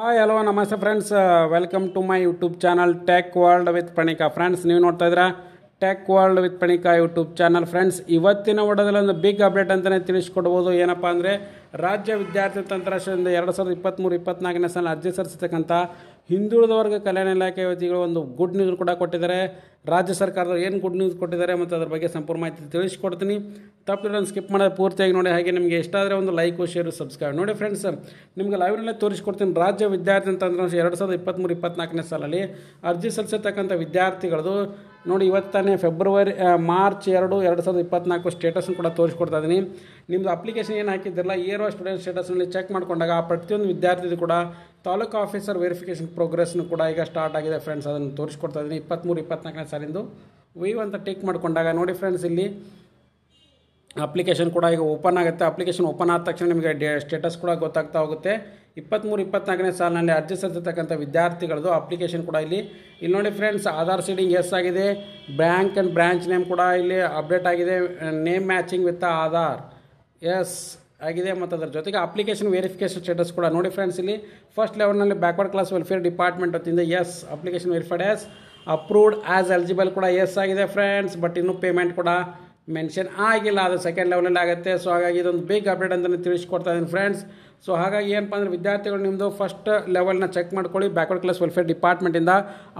hi hello ನಮಸ್ತೆ friends welcome to my YouTube channel tech world with Panika friends ನೀವು ನೋಡ್ತಾ ಇದ್ದೀರಾ tech world with Panika YouTube channel friends ಇವತ್ತಿನ ಓಡದಲ್ಲಿ ಒಂದು ಬಿಗ್ ಅಪ್ಡೇಟ್ ಅಂತಲೇ ತಿಳಿಸ್ಕೊಡ್ಬೋದು ಏನಪ್ಪ ಅಂದರೆ ರಾಜ್ಯ ವಿದ್ಯಾರ್ಥಿ ತಂತ್ರಾಂಶದಿಂದ ಎರಡು ಸಾವಿರದ ಇಪ್ಪತ್ತ್ಮೂರು ಇಪ್ಪತ್ನಾಲ್ಕನೇ ಸಾಲ ಅರ್ಜಿ ಸಲ್ಲಿಸತಕ್ಕಂಥ ಹಿಂದುಳಿದ ವರ್ಗ ಕಲ್ಯಾಣ ಇಲಾಖೆ ವತಿಗಳು ಒಂದು ಗುಡ್ ನ್ಯೂಸ್ ಕೂಡ ಕೊಟ್ಟಿದ್ದಾರೆ ರಾಜ್ಯ ಸರ್ಕಾರದವ್ರು ಏನು ಗುಡ್ ನ್ಯೂಸ್ ಕೊಟ್ಟಿದ್ದಾರೆ ಮತ್ತು ಅದ್ರ ಬಗ್ಗೆ ಸಂಪೂರ್ಣ ಮಾಹಿತಿ ತಿಳಿಸ್ಕೊಡ್ತೀನಿ ತಪ್ಪು ಸ್ಕಿಪ್ ಮಾಡೋದು ಪೂರ್ತಿಯಾಗಿ ನೋಡಿ ಹಾಗೆ ನಿಮಗೆ ಎಷ್ಟಾದರೆ ಒಂದು ಲೈಕು ಶೇರು ಸಬ್ಸ್ಕ್ರೈಬ್ ನೋಡಿ ಫ್ರೆಂಡ್ಸ್ ನಿಮಗೆ ಲೈವ್ನಲ್ಲೇ ತೋರಿಸ್ಕೊಡ್ತೀನಿ ರಾಜ್ಯ ವಿದ್ಯಾರ್ಥಿ ತಂತ್ರಾಂಶ ಎರಡು ಸಾವಿರದ ಇಪ್ಪತ್ತ್ಮೂರು ಇಪ್ಪತ್ನಾಲ್ಕನೇ ಸಾಲಲ್ಲಿ ಅರ್ಜಿ ಸಲ್ಲಿಸತಕ್ಕಂಥ ವಿದ್ಯಾರ್ಥಿಗಳದು ನೋಡಿ ಇವತ್ತಾನೆ ಫೆಬ್ರವರಿ ಮಾರ್ಚ್ ಎರಡು ಎರಡು ಸಾವಿರದ ಇಪ್ಪತ್ನಾಲ್ಕು ಸ್ಟೇಟಸ್ನ ಕೂಡ ತೋರಿಸ್ಕೊಡ್ತಾಯಿದ್ದೀನಿ ನಿಮ್ಮದು ಅಪ್ಲಿಕೇಶನ್ ಏನು ಹಾಕಿದ್ದಿರಲ್ಲ ಇಯರ್ ವೈ ಸ್ಟೂಡೆಂಟ್ ಸ್ಟೇಟಸ್ನಲ್ಲಿ ಚೆಕ್ ಮಾಡಿಕೊಂಡಾಗ ಪ್ರತಿಯೊಂದು ವಿದ್ಯಾರ್ಥಿದು ಕೂಡ ತಾಲೂಕು ಆಫೀಸರ್ ವೆರಿಫಿಕೇಷನ್ ಪ್ರೋಗ್ರೆಸ್ನು ಕೂಡ ಈಗ ಸ್ಟಾರ್ಟ್ ಆಗಿದೆ ಫ್ರೆಂಡ್ಸ್ ಅದನ್ನು ತೋರಿಸ್ಕೊಡ್ತಾ ಇದ್ದೀನಿ ಇಪ್ಪತ್ತ್ಮೂರು ಇಪ್ಪತ್ನಾಲ್ಕನೇ ಸಾಲಿಂದು ವೀವ್ ಅಂತ ಟೇಕ್ ಮಾಡಿಕೊಂಡಾಗ ನೋಡಿ ಫ್ರೆಂಡ್ಸ್ ಇಲ್ಲಿ ಅಪ್ಲಿಕೇಶನ್ ಕೂಡ ಈಗ ಓಪನ್ ಆಗುತ್ತೆ ಅಪ್ಲಿಕೇಶನ್ ಓಪನ್ ಆದ ತಕ್ಷಣ ನಿಮಗೆ ಸ್ಟೇಟಸ್ ಕೂಡ ಗೊತ್ತಾಗ್ತಾ ಹೋಗುತ್ತೆ ಇಪ್ಪತ್ತ್ಮೂರು ಇಪ್ಪತ್ನಾಲ್ಕನೇ ಸಾಲಿನಲ್ಲಿ ಅರ್ಜಿ ಸಲ್ಲಿಸತಕ್ಕಂಥ ವಿದ್ಯಾರ್ಥಿಗಳದು ಅಪ್ಲಿಕೇಶನ್ ಕೂಡ ಇಲ್ಲಿ ಇಲ್ಲಿ ನೋಡಿ ಫ್ರೆಂಡ್ಸ್ ಆಧಾರ್ ಸೀಡಿಂಗ್ ಎಸ್ ಆಗಿದೆ ಬ್ಯಾಂಕ್ ಆ್ಯಂಡ್ ಬ್ರ್ಯಾಂಚ್ ನೇಮ್ ಕೂಡ ಇಲ್ಲಿ ಅಪ್ಡೇಟ್ ಆಗಿದೆ name matching with Aadhaar yes ಆಗಿದೆ ಮತ್ತು ಅದರ ಜೊತೆಗೆ ಅಪ್ಲಿಕೇಶನ್ ವೆರಿಫಿಕೇಶನ್ ಸ್ಟೇಟಸ್ ಕೂಡ ನೋಡಿ ಫ್ರೆಂಡ್ಸ್ ಇಲ್ಲಿ ಫಸ್ಟ್ ಲೆವೆಲ್ನಲ್ಲಿ ಬ್ಯಾಕ್ವರ್ಡ್ ಕ್ಲಾಸ್ ವೆಲ್ಫೇರ್ ಡಿಪಾರ್ಟ್ಮೆಂಟ್ ಹೊತ್ತಿಂದ yes application verified yes approved as eligible ಕೂಡ ಎಸ್ ಆಗಿದೆ ಫ್ರೆಂಡ್ಸ್ ಬಟ್ ಇನ್ನೂ ಪೇಮೆಂಟ್ ಕೂಡ ಮೆನ್ಷನ್ ಆಗಿಲ್ಲ ಅದು ಸೆಕೆಂಡ್ ಲೆವೆಲಲ್ಲಿ ಆಗುತ್ತೆ ಸೊ ಹಾಗಾಗಿ ಇದೊಂದು ಬಿಗ್ ಅಪ್ಡೇಟ್ ಅಂತಲೇ ತಿಳಿಸ್ಕೊಡ್ತಾ ಇದ್ದೀನಿ ಫ್ರೆಂಡ್ಸ್ ಸೊ ಹಾಗಾಗಿ ಏನಪ್ಪ ಅಂದರೆ ವಿದ್ಯಾರ್ಥಿಗಳು ನಿಮ್ಮದು ಫಸ್ಟ್ ಲೆವೆಲ್ನ ಚೆಕ್ ಮಾಡ್ಕೊಳ್ಳಿ ಬ್ಯಾಕ್ವರ್ಡ್ ಕ್ಲಾಸ್ ವೆಲ್ಫೇರ್ ಡಿಪಾರ್ಟ್ಮೆಂಟಿಂದ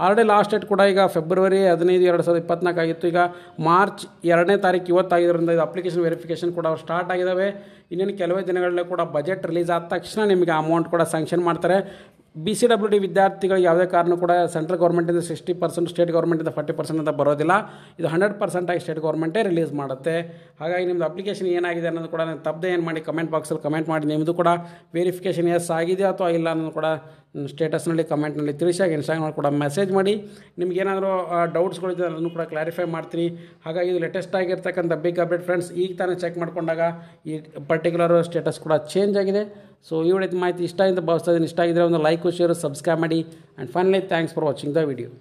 ಆಲ್ರೆಡಿ ಲಾಸ್ಟ್ ಡೇಟ್ ಕೂಡ ಈಗ ಫೆಬ್ರವರಿ ಹದಿನೈದು ಎರಡು ಸಾವಿರದ ಇಪ್ಪತ್ನಾಲ್ಕು ಆಗಿತ್ತು ಈಗ ಮಾರ್ಚ್ ಎರಡನೇ ತಾರೀಕು ಇವತ್ತಾಗಿದ್ದರಿಂದ ಇದು ಅಪ್ಲಿಕೇಶನ್ ವೆರಿಫಿಕೇಶನ್ ಕೂಡ ಸ್ಟಾರ್ಟ್ ಆಗಿದ್ದಾವೆ ಇನ್ನೇನು ಕೆಲವೇ ದಿನಗಳಲ್ಲೇ ಕೂಡ ಬಜೆಟ್ ರಿಲೀಸ್ ಆದ ತಕ್ಷಣ ನಿಮಗೆ ಅಮೌಂಟ್ ಕೂಡ ಸ್ಯಾಂಕ್ಷನ್ ಮಾಡ್ತಾರೆ ಬಿ ಸಿ ಡಬ್ಲ್ಯೂ ಡಿ ವಿದ್ಯಾರ್ಥಿಗಳಿಗೆ ಯಾವುದೇ ಕಾರಣ ಕೂಡ ಸೆಂಟ್ರಲ್ ಗೌರ್ಮೆಂಟಿಂದ ಸಿಕ್ಸ್ಟಿ ಪರ್ಸೆಂಟ್ ಸ್ಟೇಟ್ ಗೌರ್ಮೆಂಟಿಂದ ಫಾರ್ಟಿ ಪರ್ಸೆಂಟ್ ಅಂತ ಬರೋದಿಲ್ಲ ಇದು ಹಂಡ್ರೆಡ್ ಪರ್ಸೆಂಟಾಗಿ ಸ್ಟೇಟ್ ಗೌರ್ಮೆಂಟೇ ರಿಲೀಸ್ ಮಾಡುತ್ತೆ ಹಾಗಾಗಿ ನಿಮ್ಮದು ಅಪ್ಲಿಕೇಶನ್ ಏನಾಗಿದೆ ಅನ್ನೋದು ಕೂಡ ನಾನು ತಪ್ಪದೆ ಏನು ಮಾಡಿ ಕಮೆಂಟ್ ಬಾಕ್ಸಲ್ಲಿ ಕಮೆಂಟ್ ಮಾಡಿ ನಿಮ್ಮದು ಕೂಡ ವೆರಿಫಿಕೇಷನ್ ಎಸ್ ಆಗಿದೆಯಾ ಅಥವಾ ಇಲ್ಲ ಅನ್ನೋದು ಕೂಡ ಸ್ಟೇಟಸ್ನಲ್ಲಿ ಕಮೆಂಟ್ನಲ್ಲಿ ಹಾಗೆ ಇನ್ಸ್ಟಾಗ್ರಾಮ್ ಕೂಡ ಮೆಸೇಜ್ ಮಾಡಿ ನಿಮ್ಗೇನಾದರೂ ಡೌಟ್ಸ್ಗಳಿದೆ ಅದನ್ನು ಕೂಡ ಕ್ಲಾರಿಫೈ ಮಾಡ್ತೀನಿ ಹಾಗಾಗಿ ಇದು ಲೇಟೆಸ್ಟ್ ಆಗಿರ್ತಕ್ಕಂಥ ಬಿಗ್ ಅಪ್ಡೇಟ್ ಫ್ರೆಂಡ್ಸ್ ಈಗ ತಾನೇ ಚೆಕ್ ಮಾಡಿಕೊಂಡಾಗ ಈ ಪರ್ಟಿಕ್ಯುಲರ್ ಸ್ಟೇಟಸ್ ಕೂಡ ಚೇಂಜ್ ಆಗಿದೆ ಸೊ ಈ ವಿಡಿಯೋ ಮಾಹಿತಿ ಇಷ್ಟ ಅಂತ ಭಾವಿಸ್ತಾ ಇದ್ದೀನಿ ಇಷ್ಟ ಆಗಿದ್ದರೆ ಒಂದು ಲೈಕು ಶೇರು ಸಬ್ಸ್ಕ್ರೈಬ್ ಮಾಡಿ and finally thanks for watching the video